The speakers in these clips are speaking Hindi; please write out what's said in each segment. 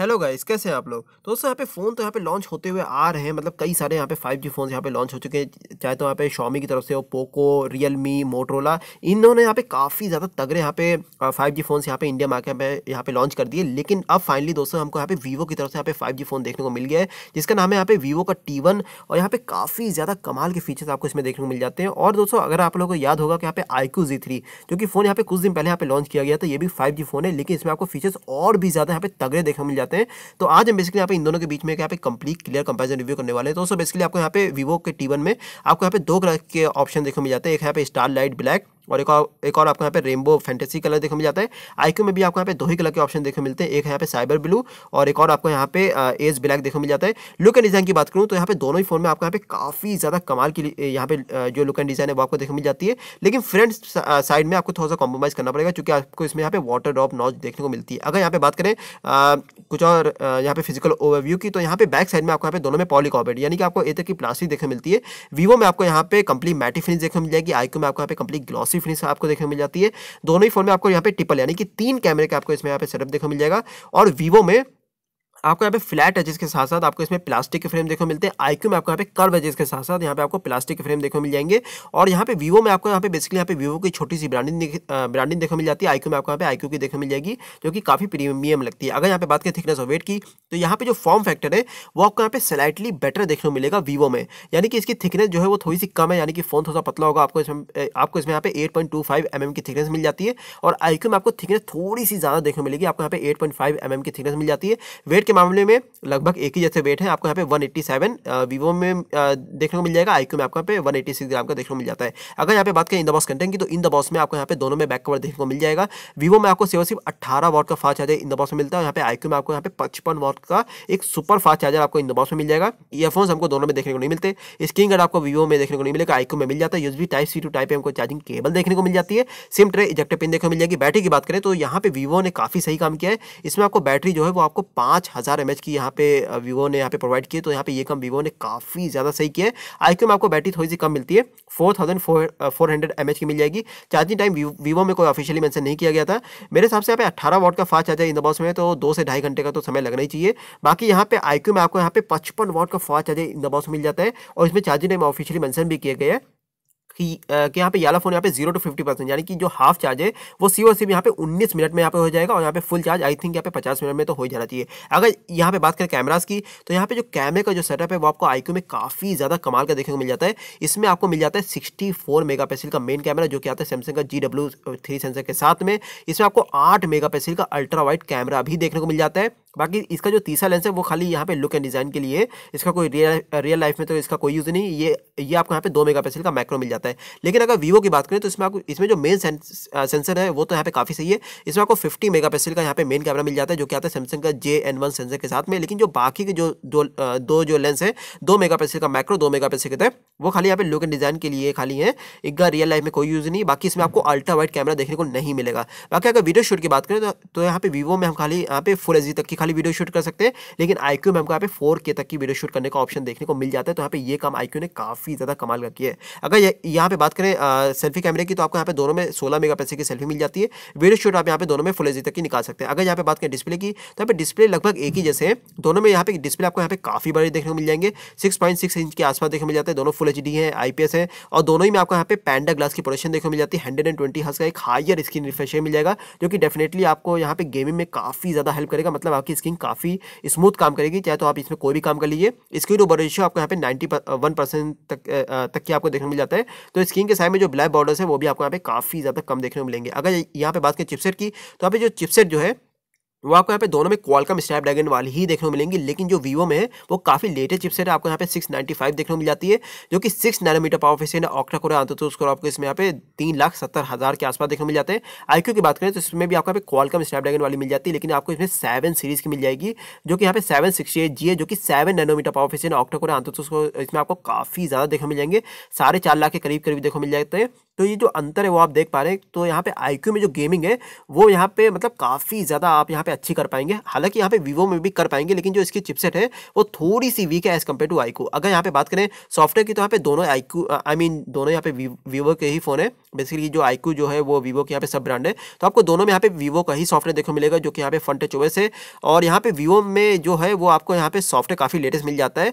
हेलो गाइस कैसे हैं आप लोग दोस्तों यहाँ पे फ़ोन तो यहाँ पे लॉन्च होते हुए आ रहे हैं मतलब कई सारे यहाँ पे 5G फ़ोन यहाँ पे लॉन्च हो चुके हैं चाहे तो यहाँ पे शॉमी की तरफ से हो पोको रियलमी मोटरोला इन्होंने यहाँ पे काफ़ी ज़्यादा तगड़े यहाँ पे 5G फ़ोन्स यहाँ पे इंडिया मार्केट में यहाँ पे लॉन्च कर दिए लेकिन अब फाइनली दोस्तों हमको यहाँ पे वीवो की तरफ से यहाँ पे फाइव फ़ोन देखने को मिल गया है जिसका नाम है यहाँ पे वीवो का टी और यहाँ पे काफ़ी ज़्यादा कमाल के फीचर्स आपको इसमें देखने को मिल जाते हैं और दोस्तों अगर आप लोगों को याद होगा कि यहाँ पे आई क्यू जो कि फ़ोन यहाँ पे कुछ दिन पहले यहाँ पे लॉन्च किया गया था ये भी फाइव फ़ोन है लेकिन इसमें आपको फीचर्स और भी ज़्यादा यहाँ पे तगड़े देखने को मिल जाते हैं तो आज हम बेसिकली यहाँ पे इन दोनों के बीच में यहाँ पे कंप्लीट क्लियर कंपेरिजन रिव्यू करने वाले हैं तो सो बेसिकली आपको यहाँ पे वीवो के टी में आपको यहाँ पे दो कलर के ऑप्शन देखने मिल जाते हैं एक यहाँ पे स्टार लाइट ब्लैक और एक और एक और आपको यहाँ पे रेनबो फैंटेसी कलर देखने मिल जाता है आईक्यू में भी आपको यहाँ पे दो ही कलर के ऑप्शन देखने मिलते हैं एक यहाँ पे साइबर ब्लू और एक और आपको यहाँ पे एज ब्लैक देखने मिल जाता है लुक एंड डिजाइन की बात करूँ तो यहाँ पे दोनों ही फोन में आपको यहाँ पे काफ़ी ज़्यादा कमाल की यहाँ पे जो लुक एंड डिजाइन है वो आपको देखने मिल जाती है लेकिन फ्रंट साइड में आपको थोड़ा सा कॉम्प्रोमाइज़ करना पड़ेगा क्योंकि आपको इसमें यहाँ पे वाटर ड्रॉप नॉच देखने को मिलती है अगर यहाँ पे बात करें कुछ और यहाँ पे फिजिकल ओवरव्यू की तो यहाँ पे बैक साइड में आपको यहाँ पे दोनों में पॉलीकॉपेड यानी कि आपको ए तरह की प्लास्टिक देखने मिलती है वीवो में आपको यहाँ पे कंप्लीट मैटी फिनिश देखने मिल जाएगी आईक्यू में आपको यहाँ पे कंप्लीट ग्लॉस ग्लॉसी फिनिश आपको देखने मिल जाती है दोनों ही फोन में आपको यहाँ पे टिपल यानी कि तीन कैमरे का आपको इसमें यहाँ पे सेटअप देखने मिल जाएगा और वीवो में आपको यहाँ पे फ्लैट एजेस के साथ साथ आपको इसमें प्लास्टिक के फ्रेम देखो मिलते हैं आईक्यू में आपको यहाँ पे कर्व एजेस के साथ साथ यहाँ पे आपको प्लास्टिक के फ्रेम देखो मिल जाएंगे और यहाँ पे वीवो में आपको यहाँ पे बेसिकली यहाँ पे वीवो की छोटी सी ब्रांडिंग ब्रांडिंग देखो मिल जाती है आईक्यू में आपको यहाँ पे आईक्यू की देखो मिल जाएगी जो कि काफ़ी प्रीमियम लगती है अगर यहाँ पे बात करें थिकनेस ऑफ वेट की तो यहाँ पे जो फॉर्म फैक्टर है वो आपको यहाँ पे स्लाइटली बेटर देखने को मिलेगा वीवो में यानी कि इसकी थिकनेस जो है वो थोड़ी सी कम है यानी कि फोन थोड़ा सा पतला होगा आपको इसमें आपको इसमें यहाँ पे eight point two five M M की थिकनेस मिल जाती है और आईक्यू में आपको थिकनेस थोड़ी सी ज़्यादा देखने को मिलेगी आपको यहाँ पे eight point five M M की थिकनेस मिल जाती है वेट के मामले में लगभग एक ही जैसे वेट है आपको यहाँ पे 187 एट्टी सेवन वीवो में देखने को मिल जाएगा आईक्यू में आपको यहाँ पे वन एट्टी सिक्स ग्राम का देखने को मिल जाता है अगर यहाँ पे बात करें इन द बॉस कंटेंट की तो इन द बॉस में आपको यहाँ पे दोनों में बैक कवर देखने को मिल जाएगा वीवो में आपको सिर्फ सिर्फ अट्ठारह वॉट का fast charger in the box में मिलता है यहाँ पे आईक्यू में आपको यहाँ पे पचपन वॉट का एक सुपर फास्ट चार्जर आपको इन द बॉस में मिल जाएगा ईयरफोन हमको दोनों में देखने को नहीं मिलते स्क्रीन गार्ड आपको वीवो में देखने को नहीं मिलेगा आईक्यू में मिल जाता है use type C to type हमको चार्जिंग केबल देखने को मिल जाती है सिम ट्रे इजेक्टर पिन देखने को मिल जाएगी बैटरी की बात करें तो यहाँ पे वीवो ने काफी सही काम किया है इसमें आपको बैटरी जो है वो आपको पाँच हज़ार एम की यहाँ पे वीवो ने यहाँ पे प्रोवाइड किए तो यहाँ पे ये कम वीवो ने काफ़ी ज़्यादा सही किया है आई में आपको बैटरी थोड़ी सी कम मिलती है four thousand four hundred M की मिल जाएगी चार्जिंग टाइम वीवो में कोई ऑफिशियली मैंसन नहीं किया गया था मेरे हिसाब से यहाँ पे अठारह वॉट का fast charger in the box में तो दो से ढाई घंटे का तो समय लगना ही चाहिए बाकी यहाँ पे आई में आपको यहाँ पे पचपन वॉट का fast charger in the box मिल जाता है और इसमें चार्जिंग टाइम ऑफिशियली मैंसन भी किया गया है कि यहाँ पे याला फोन यहाँ पे जीरो टू फिफ्टी परसेंट यानी कि जो हाफ चार्ज है वो सी और सिर्फ यहाँ पे उन्नीस मिनट में यहाँ पे हो जाएगा और यहाँ पे फुल चार्ज आई थिंक यहाँ पे पचास मिनट में तो हो जाना चाहिए अगर यहाँ पे बात करें कैमराज की तो यहाँ पे जो कैमरे का जो सेटअप है वो आपको आई में काफ़ी ज़्यादा कमाल का देखने को मिल जाता है इसमें आपको मिल जाता है सिक्सटी फोर मेगा पिक्सल का मेन कैमरा जो कि आता है सैमसंग का जी डब्ल्यू थ्री सेंसर के साथ में इसमें आपको आठ मेगा पिक्सल का अल्ट्रा वाइट कैमरा भी देखने को मिल जाता है बाकी इसका जो तीसरा लेंस है वो खाली यहाँ पे लुक एंड डिज़ाइन के लिए इसका कोई रियल रियल लाइफ में तो इसका कोई यूज़ नहीं ये ये आपको यहाँ पे दो मेगा का मैक्रो मिल जाता है जाता है लेकिन अगर वीवो की बात करें तो इसमें आपको इसमें जो मेन सेंसर है वो तो यहाँ पे काफ़ी सही है इसमें आपको फिफ्टी मेगा का यहाँ पे मेन कैमरा मिल जाता है जो कि आता है सैमसंग का जे एन वन सेंसर के साथ में लेकिन जो बाकी के जो दो दो जो लेंस है दो मेगा का माइक्रो दो मेगा पिक्सल का वो खाली यहाँ पे लुक एंड डिज़ाइन के लिए खाली है इनका रियल लाइफ में कोई यूज़ नहीं बाकी इसमें आपको अल्ट्रा वाइड कैमरा देखने को नहीं मिलेगा बाकी अगर वीडियो शूट की बात करें तो, तो यहाँ पे वीवो में हम खाली यहाँ पे फुल एच तक की खाली वीडियो शूट कर सकते हैं लेकिन आई में हमको यहाँ पे फोर तक की वीडियो शूट करने का ऑप्शन देखने को मिल जाता है तो यहाँ पे ये काम आई ने काफ़ी ज़्यादा कमाल का किया है अगर यहाँ पे बात करें सेल्फी कैमरे की तो आपको यहाँ पे दोनों में सोलह मेगा की सेल्फी मिल जाती है वीडियो शूट आप यहाँ पे दोनों में फुल एच तक की निकाल सकते हैं अगर यहाँ पे बात करें डिस्प्ले की तो यहाँ पे डिस्प्ले लगभग एक ही जैसे हैं दोनों में यहाँ पे डिस्प्ले आपको यहाँ पे काफ़ी बड़े देखने को मिल जाएंगे सिक्स पॉइंट सिक्स इंच के आसपास देखने मिल जाते हैं दोनों फुल एच डी है एस है और दोनों ही में आपको यहाँ पे पैंडा ग्लास की प्रोडक्शन देखने मिल जाती है हंड्रेड एंड ट्वेंटी हर्स का एक हायर स्क्रीन रिफ्रेश मिल जाएगा जो कि डेफिनेटली आपको यहाँ पे गेमिंग में काफ़ी ज़्यादा हेल्प करेगा मतलब आपकी स्क्रीन काफ़ी स्मूथ काम करेगी चाहे तो आप इसमें कोई भी काम कर लीजिए स्क्रीन ओवर रेशियो आपको यहाँ पे नाइन्टी वन परसेंट तक तक की आपको देखने मिल जाता है तो स्क्रीन के साइड में जो ब्लैक बॉर्डर्स है वो भी आपको यहाँ पे काफ़ी ज़्यादा कम देखने को मिलेंगे अगर यहाँ पे बात करें चिपसेट की तो यहाँ पे जो चिपसेट जो है वो आपको यहाँ पे दोनों में क्वालकम स्नैपड्रैगन वाली ही देखने को मिलेंगी लेकिन जो वीवो में है वो काफ़ी लेटेस्ट चिपसेट है आपको यहाँ पे 695 देखने को मिल जाती है जो कि 6 नैनोमीटर पावर है ऑक्टा को आते तो उसको आपको इसमें यहाँ पे तीन लाख सत्तर हज़ार के आसपास देखने को मिल जाते हैं आई की बात करें तो इसमें भी आपको यहाँ पे क्वालकम स्नैपड्रैगन वाली मिल जाती है लेकिन आपको इसमें सेवन सीरीज़ की मिल जाएगी जो कि यहाँ पे सेवन सिक्सटी है जो कि seven nanometer power efficient octa core आते तो उसको इसमें आपको काफ़ी ज़्यादा देखने मिल जाएंगे साढ़े लाख के करीब करीब देखो मिल जाते हैं तो ये जो अंतर है वो आप देख पा रहे हैं तो यहाँ पे आई में जो गेमिंग है वो यहाँ पे मतलब काफ़ी ज़्यादा आप यहाँ पे अच्छी कर पाएंगे हालांकि यहाँ पे वीवो में भी कर पाएंगे लेकिन जो इसकी चिपसेट है वो थोड़ी सी वीक है एज़ कम्पेयर टू आई अगर यहाँ पे बात करें सॉफ्टवेयर की तो यहाँ पे दोनों आई आई मीन दोनों यहाँ पे वीवो के ही फ़ोन है बेसिकली जो आई जो है वो वीवो के यहाँ पे सब ब्रांड है तो आपको दोनों में यहाँ पे वीवो का ही सॉफ्टवेयर देखो मिलेगा जो कि यहाँ पे फ्रंट टच ओएस है और यहाँ पे वीवो में जो है वो आपको यहाँ पे सॉफ्टवेयर काफ़ी लेटेस्ट मिल जाता है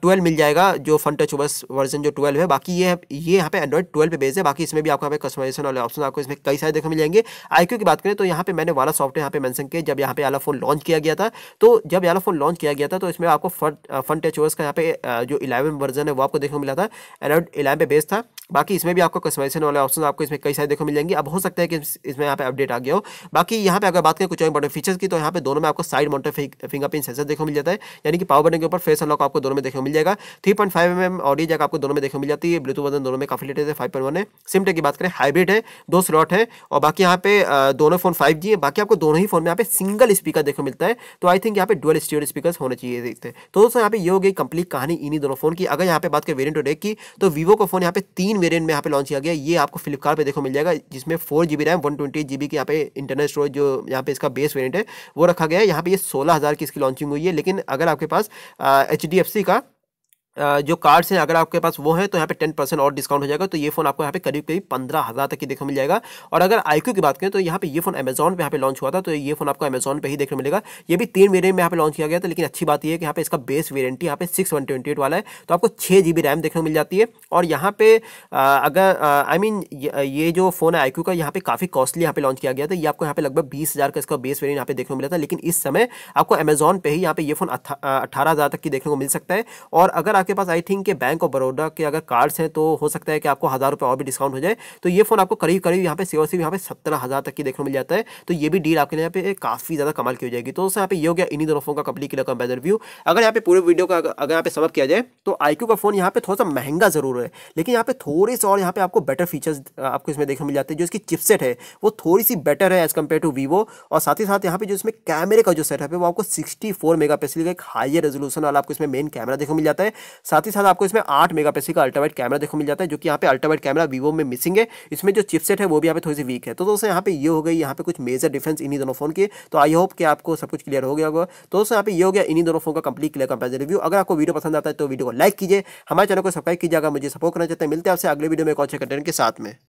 ट्वेल्व मिल जाएगा जो फ्रंट टच ओएस वर्जन जो ट्वेल्व है बाकी ये ये यहाँ पे एंड्रॉइड ट्वेल्व पे बेस है बाकी इसमें भी आपको यहाँ पे कस्टमाइजेशन वाले ऑप्शन आपको इसमें कई सारे देखो मिल जाएंगे आई की बात करें तो यहाँ पे मैंने वाला सॉफ्टवेयर यहाँ पे मैंसन किया जब यहाँ पे आला फोन लॉन्च किया गया था तो जब आला फोन लॉन्च किया गया था तो इसमें आपको फन फ्रंट टच ओएस का यहाँ पे जो इलेवन वर्जन है वो आपको देखने को मिला था एंड्रॉइड इलेवन पे बेस था बाकी इसमें भी आपको कस्टमाइजेशन वाले ऑप्शन ऑप्शन आपको इसमें कई सारे देखो मिल जाएंगे अब हो सकता है कि इसमें यहाँ पे अपडेट आ गया हो बाकी यहाँ पे अगर बात करें कुछ और बड़े फीचर्स की तो यहाँ पे दोनों में आपको साइड मोटर फिंगरप्रिंट सेंसर देखो मिल जाता है यानी कि पावर बटन के ऊपर फेस अनलॉक आपको दोनों में देखो मिल जाएगा three point five M audio jack आपको दोनों में देखो मिल जाती है ब्लूटूथ वर्जन दोनों में काफी लेटेस्ट है फाइव पॉइंट वन है सिम टेक की बात करें हाइब्रिड है दो स्लॉट है और बाकी यहाँ पे दोनों फोन फाइव जी है बाकी आपको दोनों ही फोन में यहाँ पे सिंगल स्पीकर देखो मिलता है तो आई थिंक यहाँ पे डुअल स्टीरियो स्पीकर होने चाहिए तो दोस्तों यहाँ पे ये हो गई कंप्लीट कहानी इन्हीं दोनों फोन की अगर यहाँ पे बात करें वेरियंट और डेक की तो वीवो का फोन यहाँ पे तीन वेरियंट में यहाँ पे लॉन्च किया गया ये आपको फ्लिपकार्ट पे देखो मिल जाएगा जिसमें four G B RAM one twenty G B की यहाँ पे इंटरनल स्टोरेज जो यहाँ पे इसका बेस वेरियंट है वो रखा गया है यहाँ पे ये सोलह हज़ार की इसकी लॉन्चिंग हुई है लेकिन अगर आपके पास एच डी एफ सी का जो कार्ड्स हैं अगर आपके पास वो है तो यहाँ पे टेन परसेंट और डिस्काउंट हो जाएगा तो ये फोन आपको यहाँ पे करीब करीब पंद्रह हज़ार तक की देखने मिल जाएगा और अगर आईक्यू की बात करें तो यहाँ पे ये फोन अमेजॉन पे यहाँ पे लॉन्च हुआ था तो ये फोन आपको अमेजॉन पे ही देखने मिलेगा ये भी तीन वेरियंट में यहाँ पे लॉन्च किया गया था लेकिन अच्छी बात यह है कि यहाँ पे इसका बेस वेरियंटी यहाँ पे सिक्स वाला है तो आपको छः जी रैम देखने मिल जाती है और यहाँ पे अगर आई मीन ये जो फोन है आई का यहाँ पे काफ़ी कॉस्टली यहाँ पे लॉन्च किया गया था ये आपको यहाँ पे लगभग बीस का इसका बेस वेरियंट यहाँ पे देखने को मिला था लेकिन इस समय आपको अमेजॉन पे ही यहाँ पे ये फोन अठारह तक की देखने को मिल सकता है और अगर आपके पास आई थिंक के बैंक ऑफ बड़ौदा के अगर कार्ड्स हैं तो हो सकता है कि आपको हज़ार रुपये और भी डिस्काउंट हो जाए तो ये फ़ोन आपको करीब करीब यहाँ पे सेवा से यहाँ पे सत्रह हज़ार तक की देखने मिल जाता है तो ये भी डील आपके लिए यहाँ पे काफ़ी ज़्यादा कमाल की हो जाएगी तो यहाँ पे ये हो गया इन्हीं दोनों फोन का कंप्लीट किया कंपेरिजन रिव्यू अगर यहाँ पे पूरे वीडियो का अगर यहाँ पे सबक किया जाए तो आई का फ़ोन यहाँ पे थोड़ा सा महंगा ज़रूर है लेकिन यहाँ पे थोड़े से और यहाँ पे आपको बेटर फीचर्स आपको इसमें देखने मिल जाते हैं जो इसकी चिपसेट है वो थोड़ी सी बेटर है एज़ कम्पेयर टू वीवो और साथ ही साथ यहाँ पे जो इसमें कैमरे का जो सेटअप है वो आपको सिक्सटी फोर मेगा पिक्सल का एक हाई रेजोलूशन वाला आपको इसमें मेन कैमरा देखने मिल जाता है साथ ही साथ आपको इसमें आठ मेगा का अल्ट्रावाइट कैमरा देखो मिल जाता है जो कि यहाँ पे अल्ट्रावाइट कैमरा वीवो में मिसिंग है इसमें जो चिपसेट है वो भी यहाँ पे थोड़ी सी वीक है तो दोस्तों यहाँ पे ये हो गई यहाँ पे कुछ मेजर डिफरेंस इन्हीं दोनों फोन की तो आई होप कि आपको सब कुछ क्लियर हो गया होगा तो दोस्तों यहाँ पे ये हो गया इन्हीं दोनों फोन का कंप्लीट क्लियर कंपेरिजन रिव्यू अगर आपको वीडियो पसंद आता है तो वीडियो को लाइक कीजिए हमारे चैनल को सब्सक्राइब कीजिएगा मुझे सपोर्ट करना चाहते हैं मिलते हैं आपसे अगले वीडियो में एक अच्छे कंटेंट के साथ में